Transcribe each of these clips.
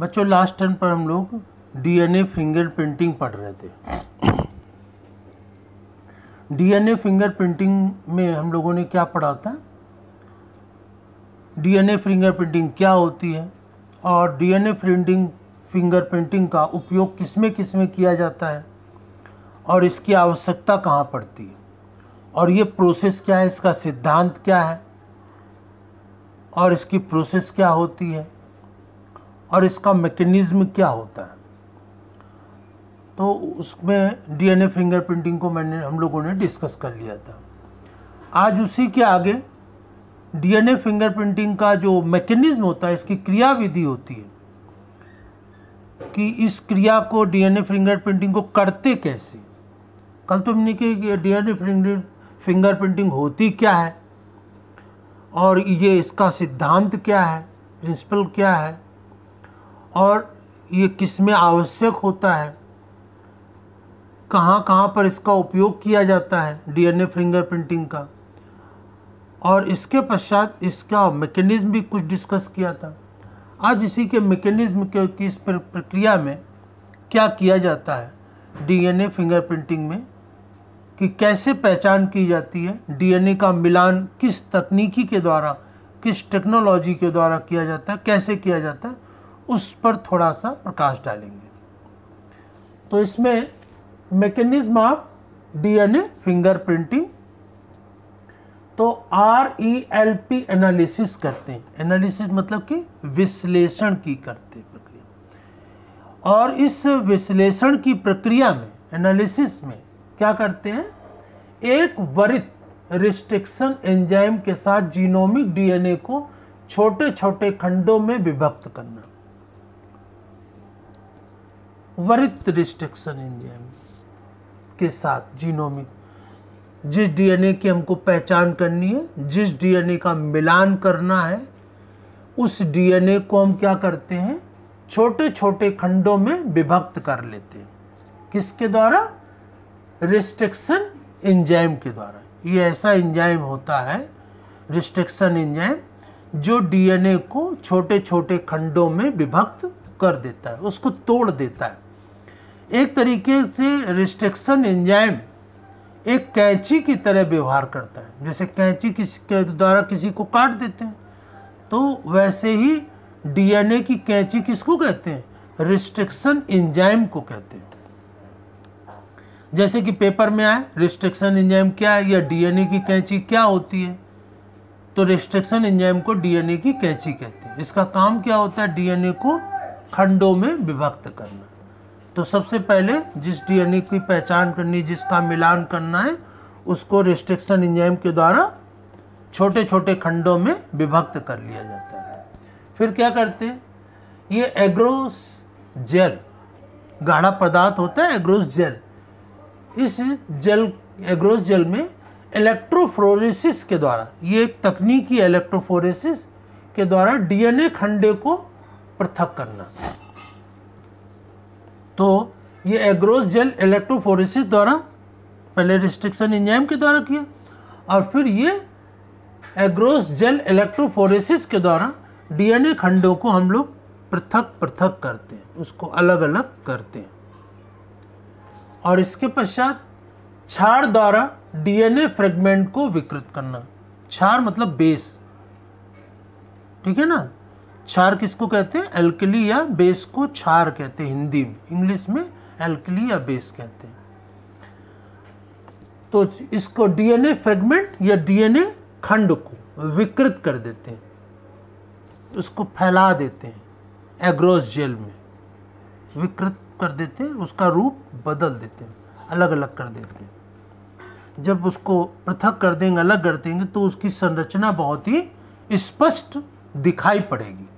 बच्चों last term पर हम लोग डीएनए फिंगर प्रिंटिंग पढ़ रहे थे डीएनए फिंगर प्रिंटिंग में हम लोगों ने क्या पढ़ा था डीएनए फिंगर प्रिंटिंग क्या होती है और डीएनए प्रिंटिंग फिंगर प्रिंटिंग का उपयोग किस में किस में किया जाता है और इसकी आवश्यकता कहाँ पड़ती है और ये प्रोसेस क्या है इसका सिद्धांत क्या है और इसकी प्रोसेस क्या होती है और इसका मैकेनिज़्म क्या होता है तो उसमें डीएनए फिंगरप्रिंटिंग को मैंने हम लोगों ने डिस्कस कर लिया था आज उसी के आगे डीएनए फिंगरप्रिंटिंग का जो मैकेनिज़्म होता है इसकी क्रियाविधि होती है कि इस क्रिया को डीएनए फिंगरप्रिंटिंग को करते कैसे कल तो हमने कि डीएनए फिंगर फिंगरप्रिंटिंग होती क्या है और ये इसका सिद्धांत क्या है प्रिंसिपल क्या है और ये किस में आवश्यक होता है कहाँ कहाँ पर इसका उपयोग किया जाता है डीएनए फिंगरप्रिंटिंग का और इसके पश्चात इसका मैकेनिज़्म भी कुछ डिस्कस किया था आज इसी के मैकेनिज़्म की इस प्रक्रिया में क्या किया जाता है डीएनए फिंगरप्रिंटिंग में कि कैसे पहचान की जाती है डीएनए का मिलान किस तकनीकी के द्वारा किस टेक्नोलॉजी के द्वारा किया जाता है कैसे किया जाता है उस पर थोड़ा सा प्रकाश डालेंगे तो इसमें मैकेनिज्म ऑफ डीएनए फिंगरप्रिंटिंग तो R E L P analysis करते हैं एनालिसिस मतलब कि विश्लेषण की करते प्रक्रिया और इस विश्लेषण की प्रक्रिया में एनालिसिस में क्या करते हैं एक वरित रिस्ट्रिक्शन एंजाइम के साथ जीनोमिक डीएनए को छोटे छोटे खंडों में विभक्त करना वरित रिस्ट्रिक्शन एंजाइम के साथ जीनोमिक जिस डीएनए की हमको पहचान करनी है जिस डीएनए का मिलान करना है उस डीएनए को हम क्या करते हैं छोटे छोटे खंडों में विभक्त कर लेते हैं किसके द्वारा रिस्ट्रिक्शन एंजाइम के द्वारा ये ऐसा एंजाइम होता है रिस्ट्रिक्शन एंजाइम जो डीएनए को छोटे छोटे खंडों में विभक्त कर देता है उसको तोड़ देता है एक तरीके से रिस्ट्रिक्शन एंजाइम एक कैंची की तरह व्यवहार करता है जैसे कैंची किसी के द्वारा किसी को काट देते हैं तो वैसे ही डीएनए की कैंची किसको कहते हैं रिस्ट्रिक्शन एंजाइम को कहते हैं जैसे कि पेपर में आए रिस्ट्रिक्शन एंजाइम क्या है या डीएनए की कैंची क्या होती है तो रिस्ट्रिक्शन एंजाइम को डीएनए की कैंची कहते हैं इसका काम क्या होता है डीएनए को खंडों में विभक्त करना तो सबसे पहले जिस डीएनए की पहचान करनी जिसका मिलान करना है उसको रिस्ट्रिक्शन इंजाइम के द्वारा छोटे छोटे खंडों में विभक्त कर लिया जाता है फिर क्या करते हैं ये एग्रोस जेल गाढ़ा पदार्थ होता है एग्रोस जेल इस जेल एग्रोस जेल में इलेक्ट्रोफोरेसिस के द्वारा ये एक तकनीकी इलेक्ट्रोफोरेसिस के द्वारा डीएनए खंडे को पृथक करना तो ये एग्रोस जेल इलेक्ट्रोफोरेसिस द्वारा पहले रिस्ट्रिक्शन इंजाइम के द्वारा किया और फिर ये एग्रोस जेल इलेक्ट्रोफोरेसिस के द्वारा डीएनए खंडों को हम लोग पृथक पृथक करते हैं उसको अलग अलग करते हैं और इसके पश्चात छार द्वारा डीएनए फ्रेगमेंट को विकृत करना छार मतलब बेस ठीक है ना क्षार किसको कहते हैं एल्कली या बेस को क्षार कहते हैं हिंदी इंग्लिश में एल्कली या बेस कहते हैं तो इसको डीएनए फ्रेगमेंट या डीएनए खंड को विकृत कर देते हैं उसको फैला देते हैं एग्रोस जेल में विकृत कर देते हैं उसका रूप बदल देते हैं अलग अलग कर देते हैं जब उसको पृथक कर देंगे अलग कर देंगे तो उसकी संरचना बहुत ही स्पष्ट दिखाई पड़ेगी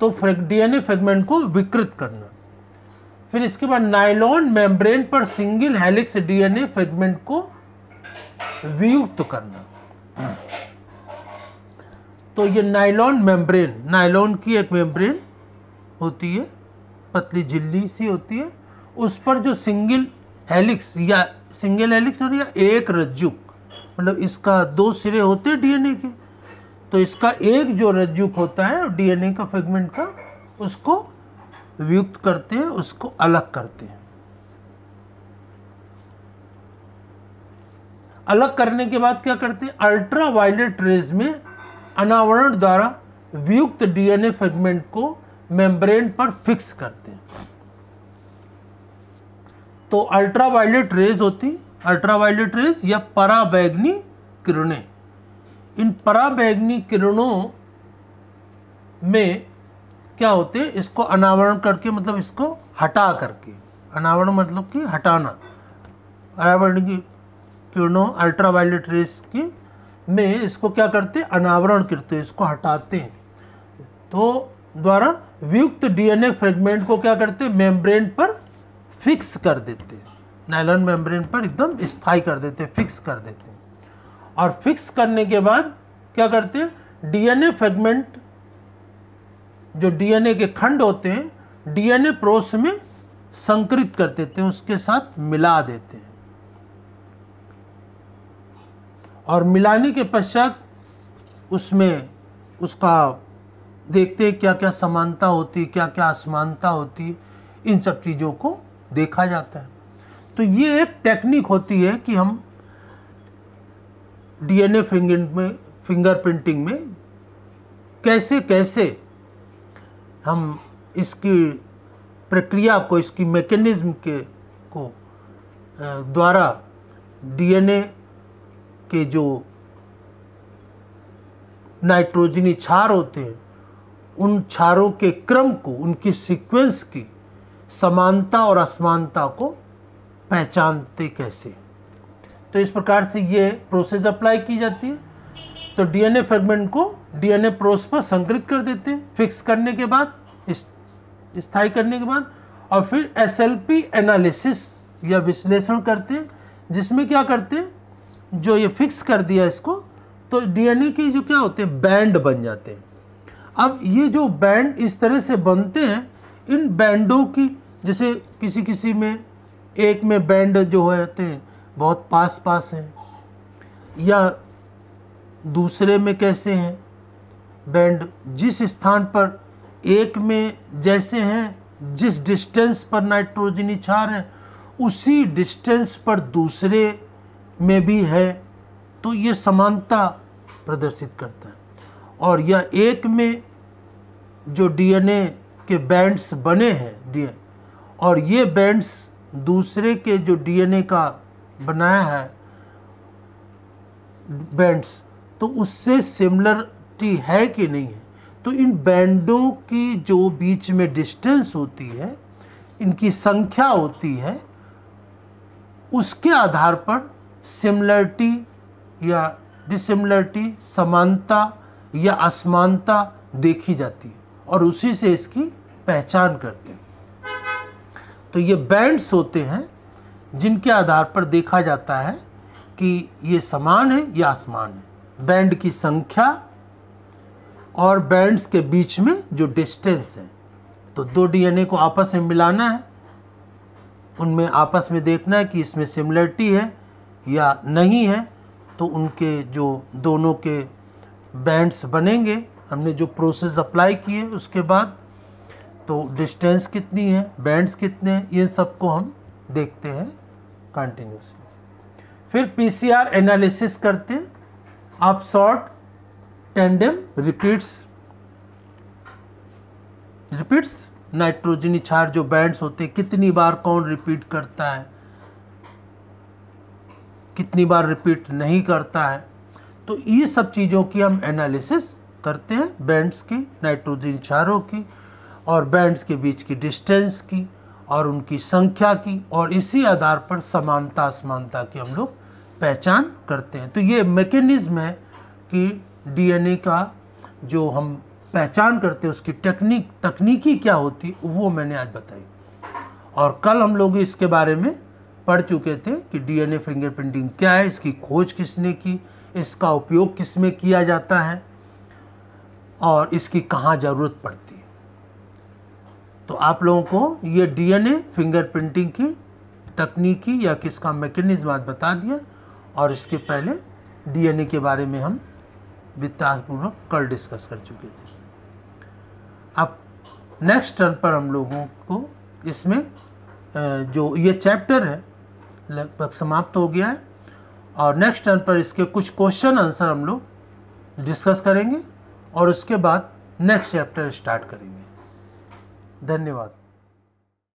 तो डीएनए फ्रेगमेंट को विकृत करना फिर इसके बाद नाइलॉन मेम्ब्रेन पर सिंगल हेलिक्स डीएनए फ्रेगमेंट को वियुक्त करना तो ये नाइलॉन मेम्ब्रेन नाइलॉन की एक मेम्ब्रेन होती है पतली झिल्ली सी होती है उस पर जो सिंगल हेलिक्स या सिंगल हेलिक्स और या एक रज्जु मतलब इसका दो सिरे होते हैं डीएनए के तो इसका एक जो रज्जुक होता है डीएनए का फ्रेगमेंट का उसको वियुक्त करते हैं उसको अलग करते हैं अलग करने के बाद क्या करते हैं अल्ट्रा वायलेट रेज में अनावरण द्वारा वियुक्त डीएनए फ्रेगमेंट को मेम्ब्रेन पर फिक्स करते हैं तो अल्ट्रा वायलेट रेज होती अल्ट्रा वायलेट रेज या पराबैग्नी किरणें इन पराबैंगनी किरणों में क्या होते हैं इसको अनावरण करके मतलब इसको हटा करके अनावरण मतलब कि हटाना अनावरण की किरणों अल्ट्रावायलेट रेस की में इसको क्या करते अनावरण करते हैं इसको हटाते हैं तो द्वारा वियुक्त डीएनए फ्रेगमेंट को क्या करते हैं मेम्ब्रेन पर फिक्स कर देते हैं नायलॉन मेम्ब्रेन पर एकदम स्थाई कर देते फिक्स कर देते और फिक्स करने के बाद क्या करते हैं डीएनए फ्रेगमेंट जो डीएनए के खंड होते हैं डीएनए प्रोस में संकृत कर देते हैं उसके साथ मिला देते हैं और मिलाने के पश्चात उसमें उसका देखते हैं क्या क्या समानता होती क्या क्या असमानता होती इन सब चीज़ों को देखा जाता है तो ये एक टेक्निक होती है कि हम डीएनए फिंगर में फिंगर प्रिंटिंग में कैसे कैसे हम इसकी प्रक्रिया को इसकी मैकेनिज्म के को द्वारा डीएनए के जो नाइट्रोजनी क्षार होते हैं उन क्षारों के क्रम को उनकी सीक्वेंस की समानता और असमानता को पहचानते कैसे तो इस प्रकार से ये प्रोसेस अप्लाई की जाती है तो डीएनए फ्रेगमेंट को डीएनए प्रोस पर संग्रहित कर देते हैं फिक्स करने के बाद स्थाई करने के बाद और फिर एसएलपी एनालिसिस या विश्लेषण करते हैं जिसमें क्या करते हैं जो ये फिक्स कर दिया इसको तो डीएनए के जो क्या होते हैं बैंड बन जाते हैं अब ये जो बैंड इस तरह से बनते हैं इन बैंडों की जैसे किसी किसी में एक में बैंड जो होते हैं बहुत पास पास हैं या दूसरे में कैसे हैं बैंड जिस स्थान पर एक में जैसे हैं जिस डिस्टेंस पर नाइट्रोजनी क्षार है उसी डिस्टेंस पर दूसरे में भी है तो ये समानता प्रदर्शित करता है और यह एक में जो डीएनए के बैंड्स बने हैं डी और ये बैंड्स दूसरे के जो डीएनए का बनाया है बैंड्स तो उससे सिमिलरिटी है कि नहीं है तो इन बैंडों की जो बीच में डिस्टेंस होती है इनकी संख्या होती है उसके आधार पर सिमिलरिटी या डिसिमिलरिटी समानता या असमानता देखी जाती है और उसी से इसकी पहचान करते हैं तो ये बैंड्स होते हैं जिनके आधार पर देखा जाता है कि ये समान है या आसमान है बैंड की संख्या और बैंड्स के बीच में जो डिस्टेंस है तो दो डीएनए को आपस में मिलाना है उनमें आपस में देखना है कि इसमें सिमिलरिटी है या नहीं है तो उनके जो दोनों के बैंड्स बनेंगे हमने जो प्रोसेस अप्लाई किए उसके बाद तो डिस्टेंस कितनी है बैंड्स कितने हैं ये सबको हम देखते हैं कंटिन्यूसली फिर पीसीआर एनालिसिस करते आप शॉर्ट टेंडम रिपीट्स रिपीट्स नाइट्रोजनी छार जो बैंड्स होते हैं कितनी बार कौन रिपीट करता है कितनी बार रिपीट नहीं करता है तो ये सब चीज़ों की हम एनालिसिस करते हैं बैंड्स की नाइट्रोजन क्षारों की और बैंड्स के बीच की डिस्टेंस की और उनकी संख्या की और इसी आधार पर समानता असमानता की हम लोग पहचान करते हैं तो ये मैकेनिज़्म है कि डीएनए का जो हम पहचान करते हैं उसकी टेक्निक तकनीकी क्या होती वो मैंने आज बताई और कल हम लोग इसके बारे में पढ़ चुके थे कि डीएनए फिंगरप्रिंटिंग क्या है इसकी खोज किसने की इसका उपयोग किस में किया जाता है और इसकी कहाँ ज़रूरत पड़ती है तो आप लोगों को ये डीएनए फिंगरप्रिंटिंग की तकनीकी या किसका मैकेनिज्म आज बता दिया और इसके पहले डीएनए के बारे में हम विस्तारपूर्वक कल डिस्कस कर चुके थे अब नेक्स्ट टर्न पर हम लोगों को इसमें जो ये चैप्टर है लगभग समाप्त हो गया है और नेक्स्ट टर्न पर इसके कुछ क्वेश्चन आंसर हम लोग डिस्कस करेंगे और उसके बाद नेक्स्ट चैप्टर स्टार्ट करेंगे धन्यवाद